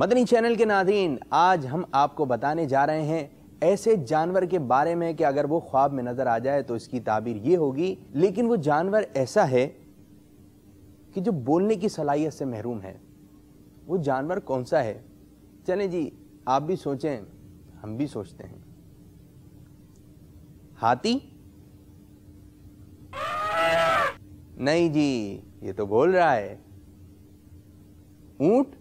Madani channel के Nadine आज हम आपको बताने जा रहे हैं ऐसे जानवर के बारे में कि अगर वो ख्वाब में नज़र आ जाए तो इसकी ताबीर ये होगी लेकिन वो जानवर ऐसा है कि जो बोलने की सलाहियत से महरूम है वो जानवर कौन सा है चले जी आप भी सोचें हम भी सोचते हैं हाथी नहीं जी ये तो बोल रहा है ऊंट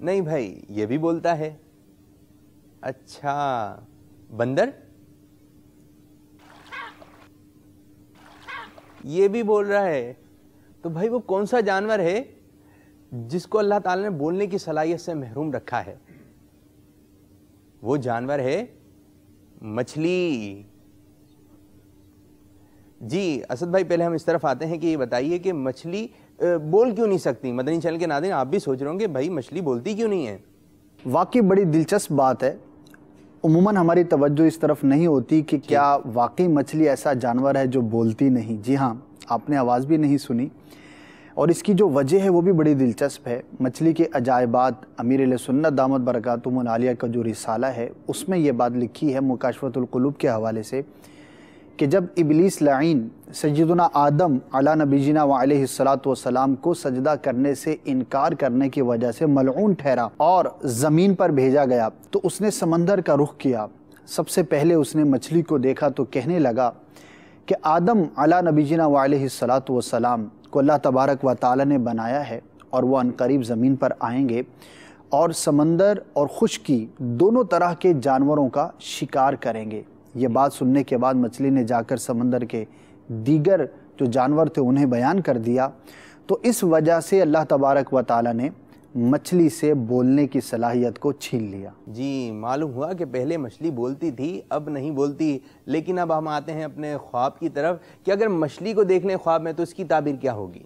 नहीं भाई ये भी बोलता है अच्छा बंदर ये भी बोल रहा है तो भाई वो कौन सा जानवर है जिसको अल्लाह ताला ने बोलने की सलाहियत से महरूम रखा है वो जानवर है मछली जी असद भाई पहले हम इस तरफ आते हैं कि ये बताइए कि मछली बोल क्यों नहीं सकती मदनी चैनल के नादिन आप भी सोच रहे होंगे भाई मछली बोलती क्यों नहीं है वाकई बड़ी दिलचस्प बात है उमूमन हमारी तवज्जो इस तरफ नहीं होती कि क्या वाकई मछली ऐसा जानवर है जो बोलती नहीं जी हाँ आपने आवाज़ भी नहीं सुनी और इसकी जो वजह है वो भी बड़ी दिलचस्प है मछली के अजायबात अमीर सुन्नत दामद बरकत आलिया का जो रिसाला है उसमें यह बात लिखी है मुकाशवतुलकलूब के हवाले से कि जब इबलीस लाइन सैदना आदम अला नबीजना वसलाम को सजदा करने से इनकार करने की वजह से मलून ठहरा और ज़मीन पर भेजा गया तो उसने समंदर का रुख किया सबसे पहले उसने मछली को देखा तो कहने लगा कि आदम अला नबीजना वसलाम को अल्लाह तबारक व ताली ने बनाया है और वह अनकरीब ज़मीन पर आएंगे और समंदर और खुशकी दोनों तरह के जानवरों का शिकार करेंगे ये बात सुनने के बाद मछली ने जाकर समंदर के दीगर जो जानवर थे उन्हें बयान कर दिया तो इस वजह से अल्लाह तबारक व ताली ने मछली से बोलने की सलाहियत को छीन लिया जी मालूम हुआ कि पहले मछली बोलती थी अब नहीं बोलती लेकिन अब हम आते हैं अपने ख्वाब की तरफ कि अगर मछली को देख लें ख्वाब में तो इसकी ताबीर क्या होगी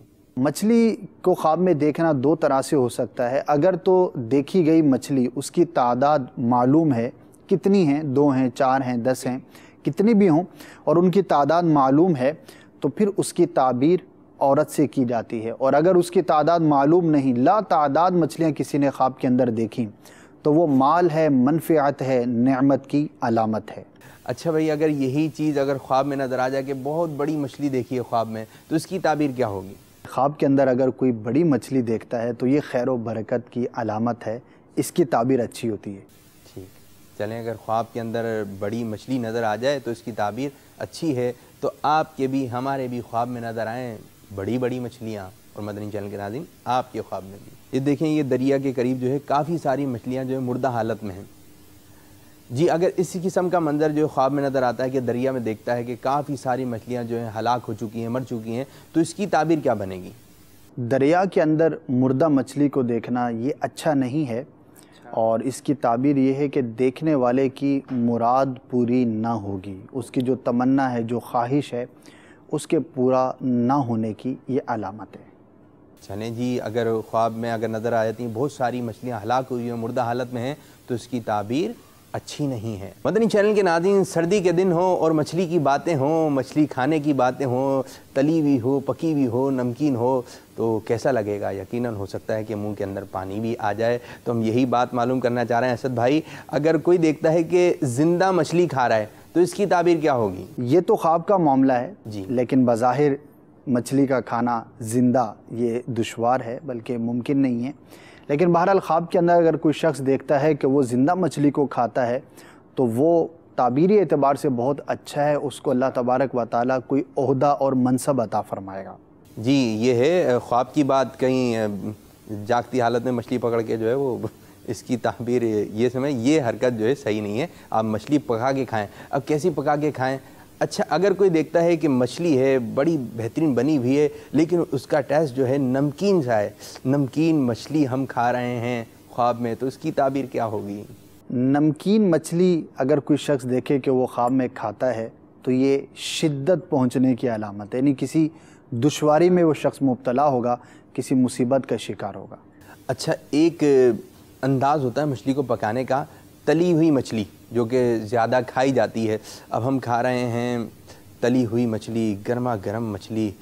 मछली को ख्वाब में देखना दो तरह से हो सकता है अगर तो देखी गई मछली उसकी तादाद मालूम है कितनी हैं दो हैं चार हैं दस हैं कितनी भी हों और उनकी तादाद मालूम है तो फिर उसकी ताबीर औरत से की जाती है और अगर उसकी तादाद मालूम नहीं ला तादाद मछलियाँ किसी ने ख्वाब के अंदर देखी तो वो माल है मनफ़ियात है नमत की अलामत है अच्छा भाई अगर यही चीज़ अगर ख्वाब में नज़र आ जाए कि बहुत बड़ी मछली देखी है ख्वाब में तो इसकी ताबीर क्या होगी ख्वाब के अंदर अगर कोई बड़ी मछली देखता है तो ये खैर बरकत की अलामत है इसकी ताबीर अच्छी होती है चलें अगर ख्वाब के अंदर बड़ी मछली नज़र आ जाए तो इसकी ताबीर अच्छी है तो आपके भी हमारे भी ख्वाब में नज़र आएँ बड़ी बड़ी मछलियाँ और मदनी चैनल के नाजिन आपके ख्वाब में भी ये देखें ये दरिया के करीब जो है काफ़ी सारी मछलियाँ जो है मुर्दा हालत में हैं जी अगर इसी किस्म का मंजर जो ख्वाब में नज़र आता है कि दरिया में देखता है कि काफ़ी सारी मछलियाँ जो हैं हलाक हो चुकी हैं मर चुकी हैं तो इसकी ताबीर क्या बनेगी दरिया के अंदर मुर्दा मछली को देखना ये अच्छा नहीं है और इसकी ताबीर ये है कि देखने वाले की मुराद पूरी ना होगी उसकी जो तमन्ना है जो ख्वाहिश है उसके पूरा ना होने की ये अलामत है चने जी अगर ख्वाब में अगर नज़र आ जाती हैं बहुत सारी मछलियाँ हलाक हुई हैं मुर्दा हालत में हैं तो इसकी ताबीर अच्छी नहीं है मदनी चैनल के नादिन सर्दी के दिन हो और मछली की बातें हों मछली खाने की बातें हों तली हुई हो पकी हुई हो नमकीन हो तो कैसा लगेगा यकीनन हो सकता है कि मुंह के अंदर पानी भी आ जाए तो हम यही बात मालूम करना चाह रहे हैं असद भाई अगर कोई देखता है कि ज़िंदा मछली खा रहा है तो इसकी ताबीर क्या होगी ये तो ख्वाब का मामला है जी लेकिन बज़ाहिर मछली का खाना ज़िंदा ये दुशवार है बल्कि मुमकिन नहीं है लेकिन बहरहाल ख्वाब के अंदर अगर कोई शख्स देखता है कि वो ज़िंदा मछली को खाता है तो वो ताबीरी एतबार से बहुत अच्छा है उसको अल्लाह तबारक व ताली कोई अहदा और मनसब अता फ़रमाएगा जी ये है ख्वाब की बात कहीं जागती हालत में मछली पकड़ के जो है वो इसकी तहबीर ये समय ये हरकत जो है सही नहीं है आप मछली पका के खाएं अब कैसी पका के खाएं अच्छा अगर कोई देखता है कि मछली है बड़ी बेहतरीन बनी हुई है लेकिन उसका टेस्ट जो है नमकीन सा है नमकीन मछली हम खा रहे हैं ख्वाब में तो उसकी ताबीर क्या होगी नमकीन मछली अगर कोई शख्स देखे कि वो ख्वाब में खाता है तो ये शिद्दत पहुंचने की अलामत है यानी किसी दुशारी में वो शख्स मुबतला होगा किसी मुसीबत का शिकार होगा अच्छा एक अंदाज़ होता है मछली को पकाने का तली हुई मछली जो कि ज़्यादा खाई जाती है अब हम खा रहे हैं तली हुई मछली गर्मा गर्म मछली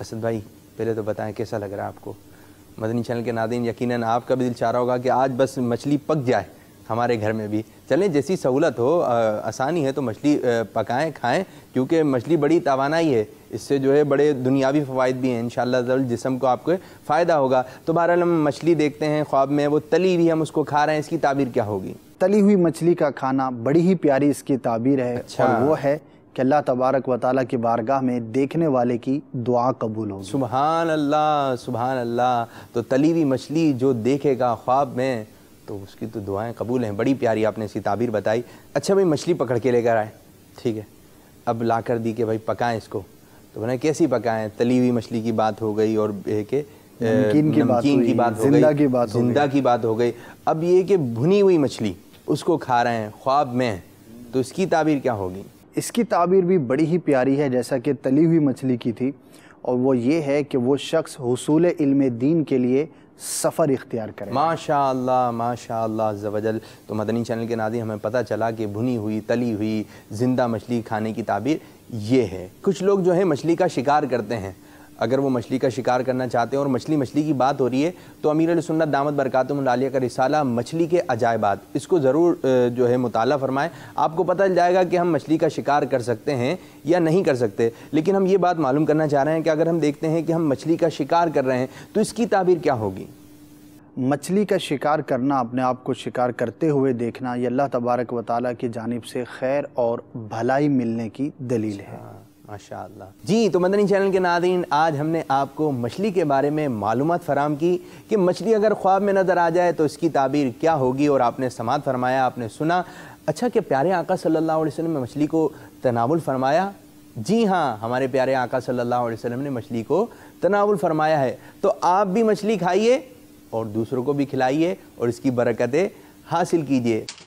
असद भाई पहले तो बताएं कैसा लग रहा है आपको मदनी चैनल के नादिन यकीनन आपका भी दिल चाह रहा होगा कि आज बस मछली पक जाए हमारे घर में भी चलें जैसी सहूलत हो आसानी है तो मछली पकाएं खाएं क्योंकि मछली बड़ी तोानाई है इससे जो है बड़े दुनियावी फ़वाद भी हैं इन जिसम को आपको फ़ायदा होगा तो बहरहाल हम मछली देखते हैं ख्वाब में वो तली हुई हम उसको खा रहे हैं इसकी ताबीर क्या होगी तली हुई मछली का खाना बड़ी ही प्यारी इसकी ताबीर है अच्छा। और वो है कि अल्लाह तबारक व ताली की बारगाह में देखने वाले की दुआ कबूल हो सुबहान अल्लाह सुबहान अल्लाह तो तली हुई मछली जो देखेगा ख्वाब में तो उसकी तो दुआएं कबूल हैं बड़ी प्यारी आपने इसकी ताबीर बताई अच्छा भाई मछली पकड़ के लेकर आए ठीक है अब ला कर दी कि भाई पकाएं इसको तो मैंने कैसी पकाएं तली हुई मछली की बात हो गई और के नमकीन की बात हो गई की बात जिंदा की बात हो गई अब ये कि भुनी हुई मछली उसको खा रहे हैं ख्वाब में तो इसकी ताबीर क्या होगी इसकी ताबीर भी बड़ी ही प्यारी है जैसा कि तली हुई मछली की थी और वो ये है कि वो शख्स हसूल इल्म दीन के लिए सफ़र इख्तियार करें माशा माशा जवजल तो मदनी चैनल के नाजी हमें पता चला कि भुनी हुई तली हुई ज़िंदा मछली खाने की ताबीर ये है कुछ लोग जो है मछली का शिकार करते हैं अगर वो मछली का शिकार करना चाहते हैं और मछली मछली की बात हो रही है तो अमीर सुन्नत दामद बरक़ातमिया का रिसाला मछली के अजायबात इसको ज़रूर जो है मुताल फ़रमाएँ आपको पता चल जाएगा कि हम मछली का शिकार कर सकते हैं या नहीं कर सकते लेकिन हम ये बात मालूम करना चाह रहे हैं कि अगर हम देखते हैं कि हम मछली का शिकार कर रहे हैं तो इसकी ताबीर क्या होगी मछली का शिकार करना अपने आप को शिकार करते हुए देखना ये अल्लाह तबारक व ताली की जानब से खैर और भलाई मिलने की दलील है माशा जी तो मदनी चैनल के नादीन आज हमने आपको मछली के बारे में मालूम फराम की कि मछली अगर ख्वाब में नज़र आ जाए तो इसकी ताबीर क्या होगी और आपने समात फरमाया आपने सुना अच्छा कि प्यारे आका सल्ला वसलम ने मछली को तनावुल फरमाया जी हाँ हमारे प्यारे आका सल्ला वसलम ने मछली को तनावुल फरमाया है तो आप भी मछली खाइए और दूसरों को भी खिलाइए और इसकी बरकतें हासिल कीजिए